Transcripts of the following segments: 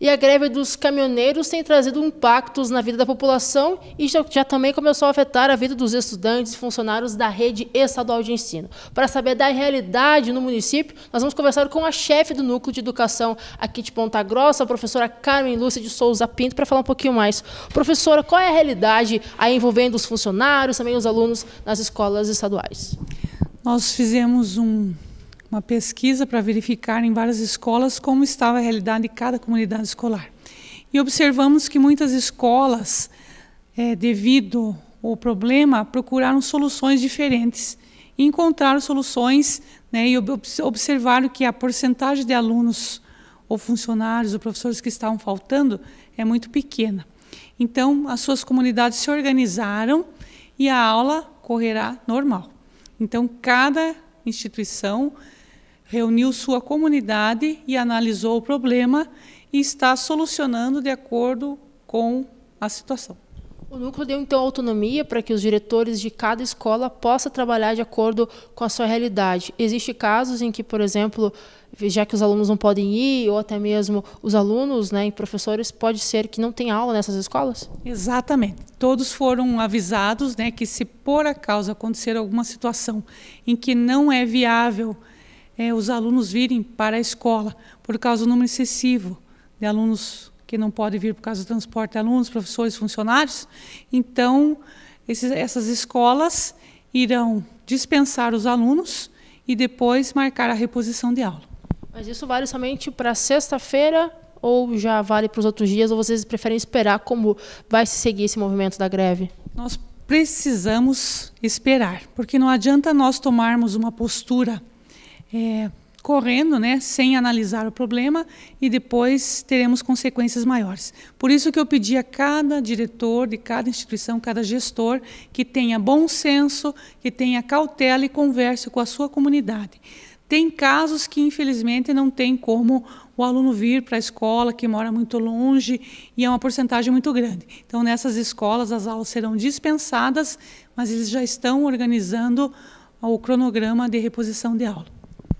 E a greve dos caminhoneiros tem trazido impactos na vida da população e já, já, também começou a afetar a vida dos estudantes e funcionários da rede estadual de ensino. Para saber da realidade no município, nós vamos conversar com a chefe do Núcleo de Educação aqui de Ponta Grossa, a professora Carmen Lúcia de Souza Pinto, para falar um pouquinho mais. Professora, qual é a realidade aí envolvendo os funcionários, também os alunos nas escolas estaduais? Nós fizemos um uma pesquisa para verificar em várias escolas como estava a realidade de cada comunidade escolar. E observamos que muitas escolas, é, devido ao problema, procuraram soluções diferentes e encontraram soluções né, e observaram que a porcentagem de alunos ou funcionários ou professores que estavam faltando é muito pequena. Então, as suas comunidades se organizaram e a aula correrá normal. Então, cada instituição reuniu sua comunidade e analisou o problema e está solucionando de acordo com a situação. O núcleo deu então autonomia para que os diretores de cada escola possam trabalhar de acordo com a sua realidade. Existem casos em que, por exemplo, já que os alunos não podem ir, ou até mesmo os alunos né, e professores, pode ser que não tenha aula nessas escolas? Exatamente. Todos foram avisados né, que, se por acaso acontecer alguma situação em que não é viável é, os alunos virem para a escola, por causa do número excessivo de alunos que não podem vir por causa do transporte de alunos, professores, funcionários. Então, esses, essas escolas irão dispensar os alunos e depois marcar a reposição de aula. Mas isso vale somente para sexta-feira ou já vale para os outros dias? Ou vocês preferem esperar como vai se seguir esse movimento da greve? Nós precisamos esperar, porque não adianta nós tomarmos uma postura é, correndo, né, sem analisar o problema e depois teremos consequências maiores. Por isso que eu pedi a cada diretor de cada instituição, cada gestor, que tenha bom senso, que tenha cautela e converse com a sua comunidade. Tem casos que, infelizmente, não tem como o aluno vir para a escola, que mora muito longe, e é uma porcentagem muito grande. Então, nessas escolas, as aulas serão dispensadas, mas eles já estão organizando o cronograma de reposição de aula.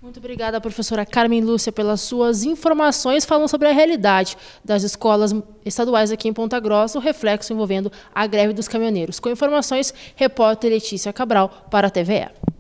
Muito obrigada, professora Carmen Lúcia, pelas suas informações falando sobre a realidade das escolas estaduais aqui em Ponta Grossa, o reflexo envolvendo a greve dos caminhoneiros. Com informações, repórter Letícia Cabral para a TVE.